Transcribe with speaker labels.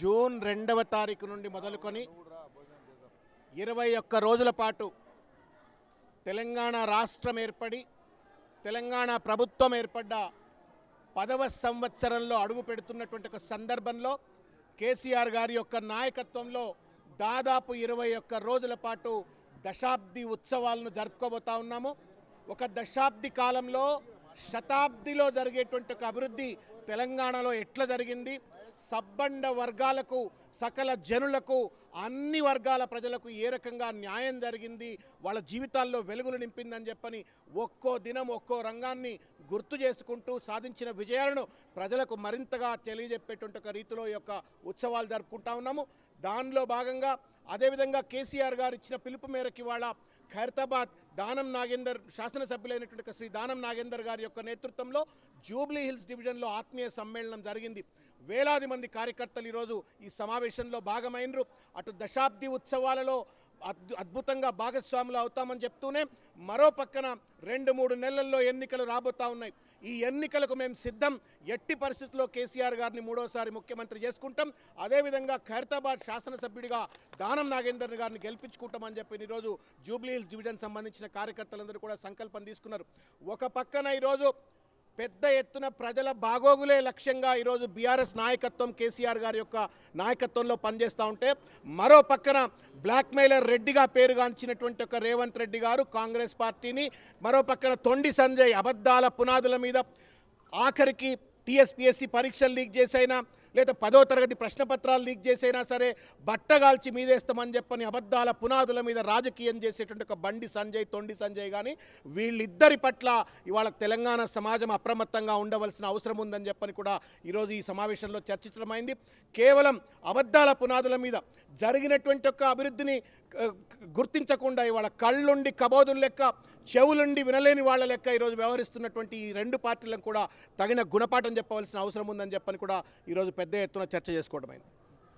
Speaker 1: June రెండవ తారీఖు నుండి మొదలుకొని ఇరవై ఒక్క రోజుల పాటు తెలంగాణ రాష్ట్రం ఏర్పడి తెలంగాణ ప్రభుత్వం ఏర్పడ్డ పదవ సంవత్సరంలో అడుగు పెడుతున్నటువంటి ఒక సందర్భంలో కేసీఆర్ గారి యొక్క నాయకత్వంలో దాదాపు ఇరవై ఒక్క రోజుల పాటు దశాబ్ది ఉత్సవాలను జరుపుకోబోతా ఉన్నాము ఒక దశాబ్ది కాలంలో శతాబ్దిలో జరిగేటువంటి ఒక అభివృద్ధి తెలంగాణలో ఎట్లా జరిగింది సబ్బండ వర్గాలకు సకల జనులకు అన్ని వర్గాల ప్రజలకు ఏ రకంగా న్యాయం జరిగింది వాళ్ళ జీవితాల్లో వెలుగులు నింపిందని చెప్పని ఒక్కో దినం ఒక్కో రంగాన్ని గుర్తు చేసుకుంటూ సాధించిన విజయాలను ప్రజలకు మరింతగా తెలియజెప్పేటువంటి ఒక రీతిలో యొక్క ఉత్సవాలు జరుపుకుంటా ఉన్నాము దానిలో భాగంగా అదేవిధంగా కేసీఆర్ గారు ఇచ్చిన పిలుపు మేరకు ఇవాళ ఖైరతాబాద్ దానం నాగేందర్ శాసనసభ్యులైనటువంటి శ్రీ దానం నాగేందర్ గారి యొక్క నేతృత్వంలో జూబ్లీ హిల్స్ డివిజన్లో ఆత్మీయ సమ్మేళనం జరిగింది వేలాది మంది కార్యకర్తలు ఈరోజు ఈ సమావేశంలో భాగమైనరు అటు దశాబ్ది ఉత్సవాలలో అద్భుతంగా భాగస్వాములు అవుతామని చెప్తూనే మరో పక్కన రెండు మూడు నెలల్లో ఎన్నికలు రాబోతా ఉన్నాయి ఈ ఎన్నికలకు మేము సిద్ధం ఎట్టి పరిస్థితుల్లో కేసీఆర్ గారిని మూడోసారి ముఖ్యమంత్రి చేసుకుంటాం అదేవిధంగా ఖైరతాబాద్ శాసనసభ్యుడిగా దానం నాగేందర్ గారిని గెలిపించుకుంటామని చెప్పి ఈరోజు జూబ్లీ హిల్స్ డివిజన్ సంబంధించిన కార్యకర్తలందరూ కూడా సంకల్పం తీసుకున్నారు ఒక పక్కన ఈరోజు పెద్ద ఎత్తున ప్రజల బాగోగులే లక్ష్యంగా ఈరోజు బీఆర్ఎస్ నాయకత్వం కేసీఆర్ గారి యొక్క నాయకత్వంలో పనిచేస్తూ ఉంటే మరో పక్కన బ్లాక్మెయిలర్ రెడ్డిగా పేరుగాంచినటువంటి ఒక రేవంత్ రెడ్డి గారు కాంగ్రెస్ పార్టీని మరో పక్కన తొండి సంజయ్ అబద్ధాల పునాదుల మీద ఆఖరికి టీఎస్పీఎస్సీ పరీక్షలు లీక్ చేసైనా లేదా పదో తరగతి ప్రశ్న పత్రాలు లీక్ చేసైనా సరే బట్టగాల్చి మీదేస్తామని చెప్పని అబద్ధాల పునాదుల మీద రాజకీయం చేసేటువంటి ఒక బండి సంజయ్ తొండి సంజయ్ కానీ వీళ్ళిద్దరి పట్ల ఇవాళ తెలంగాణ సమాజం అప్రమత్తంగా ఉండవలసిన అవసరం ఉందని చెప్పని కూడా ఈరోజు ఈ సమావేశంలో చర్చించడమైంది కేవలం అబద్ధాల పునాదుల మీద జరిగినటువంటి ఒక అభివృద్ధిని గుర్తించకుండా ఇవాళ కళ్ళుండి కబోదుల లెక్క చెవులుండి వినలేని వాళ్ళ లెక్క ఈరోజు వ్యవహరిస్తున్నటువంటి ఈ రెండు పార్టీలను కూడా తగిన గుణపాఠం చెప్పవలసిన అవసరం ఉందని చెప్పని కూడా ఈరోజు పెద్ద ఎత్తున చర్చ చేసుకోవడమైంది